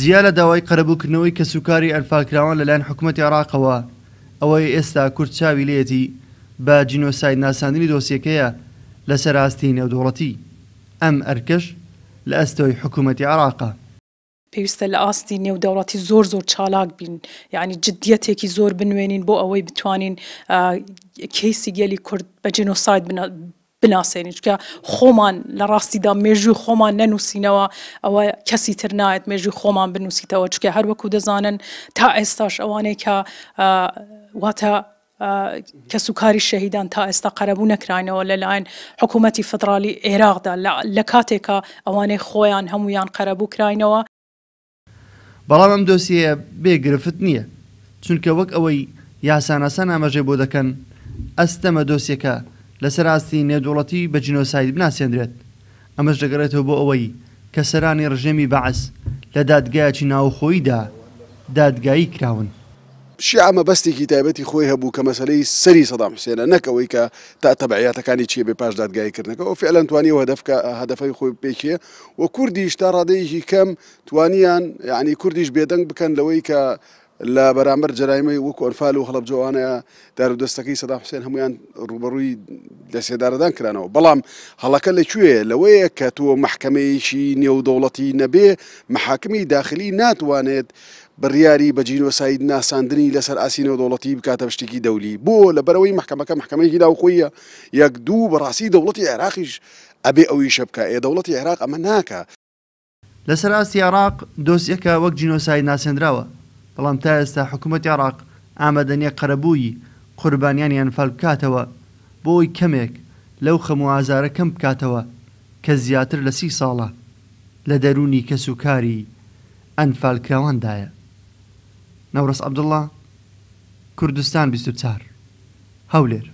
جیا لە داوای قەرەبووکردنەوەی کە سوکاری ئەلفاکراوان لەلایەن حکوومەتی عراقەوە ئەوەی ئێستا کورد چاوی لێتی بە جینۆساید ناساندنی دۆسیەکەیە لە سەراستی نێودوڵەتی ئەم ئەرکەش لە ئەستەوەی حکوومەتی عراقە پێویستە لە ئاستی نێودەوڵاتی زۆر زۆر چالاک بین یعنی جددیەتێکی زۆر بنوێنین بۆ ئەوەی بتوانین کەیسی گەلی کورد بە جینۆساید بناسێنین چکە خۆمان لە ڕاستیدا مێژوو خۆمان نەنووسینەوە ئەوە کەسی تر نایەت مێژوو خۆمان بنووسیتەوە چکە هەروەکو دەزانن تا ئێستاش ئەوانەی کە واتە کەس و کاری شەهیددان تا ئێستا قەرەبوو نەکراینەوە لەلایەن حکوومەتی فدرالی عێراقدا لە کاتێکە ئەوانەی خۆیان هەمویان قەرەبوو کراینەوە بەڵام ئەم دۆسیە بێگرفت نییە چونکە وەک ئەوەی یاسانەسە نامەژێ بۆ دەکەن ئەستەمە دۆسیەکە لە سەراستی نێدوڵەتی بە جینۆسایید بناسیێنرێت ئەمەش دەگەڕێتەوە بۆ ئەوەی کە سەرانی ڕژێمی بەعس لە دادگایکی ناوخۆیدا دادگایی کراون. شیعمە بەستێکی تایبەتی خۆی هەبوو کە مەسلەی سەری سەدام حسێنە نەکەوەی کە تا تەبعیاتەکانی چیە بێ پاش دادگایکردنەکە ئەو فعلەن توانی هەدفکە هەدفی خۆی پێکێ و کوردیش تا ڕادەیەکی کەم توانیان یعنی کوردیش بێدەنگ بکەن لەوەی کە لە بەرامبەر جرایمەی وەکو ئەرفال و خەڵب جوانەیە دارودەستەکەی سەدا حوسێن هەمویان ڕوبڕووی دەسێدارەدان کرانەوە بەڵام هەڵەکە لەکوێ لەوەیە کە تۆ محکمەیەشی نێودەوڵەتی نەبێ محاکمی داخلی ناتوانێت بڕیاری بە جینۆساید ناساندنی لەسەر ئاسینەوە دەوڵەتی بکاتە شتێکی دەولی بۆ لە بەرەوەی محکمەکە محکمەیەکی داوخۆیە یەک دوو بەڕاستی دەوڵەتی عێراقیش ئەبێ ئەوی شەبکە ئێ دەوڵەتی عێراق ئەمە ناکە لەسەر ئاستی عراق دۆستەکە وەک جینۆساید ناسێنراوە بەڵام تا ئێستا حکوومەت عراق ئامادەنیە قەرەبووی قوربانیانیان فەلبکاتەوە بۆ ئەوی کەمێک لەو خەمو ئازارە کەم بکاتەوە کە زیاتر لە سی ساڵە لە دەرونی کەسوکاری ئەنفالکراوەندایە نەورس عەبدڵە کوردستان 24 هەولێر